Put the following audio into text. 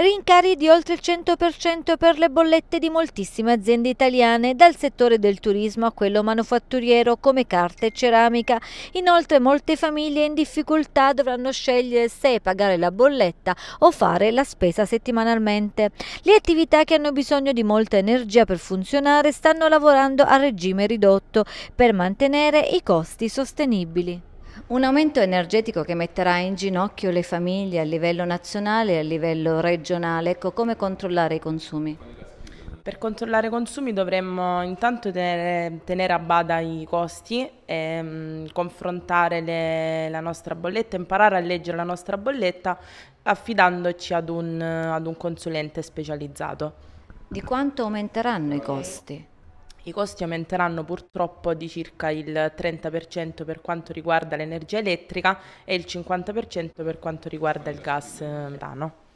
Rincari di oltre il 100% per le bollette di moltissime aziende italiane, dal settore del turismo a quello manufatturiero come carta e ceramica. Inoltre molte famiglie in difficoltà dovranno scegliere se pagare la bolletta o fare la spesa settimanalmente. Le attività che hanno bisogno di molta energia per funzionare stanno lavorando a regime ridotto per mantenere i costi sostenibili. Un aumento energetico che metterà in ginocchio le famiglie a livello nazionale e a livello regionale. Ecco, come controllare i consumi? Per controllare i consumi dovremmo intanto tenere, tenere a bada i costi, e, ehm, mh, confrontare le, la nostra bolletta, imparare a leggere la nostra bolletta affidandoci ad un, ad un consulente specializzato. Di quanto aumenteranno i costi? i costi aumenteranno purtroppo di circa il 30% per quanto riguarda l'energia elettrica e il 50% per quanto riguarda il gas metano.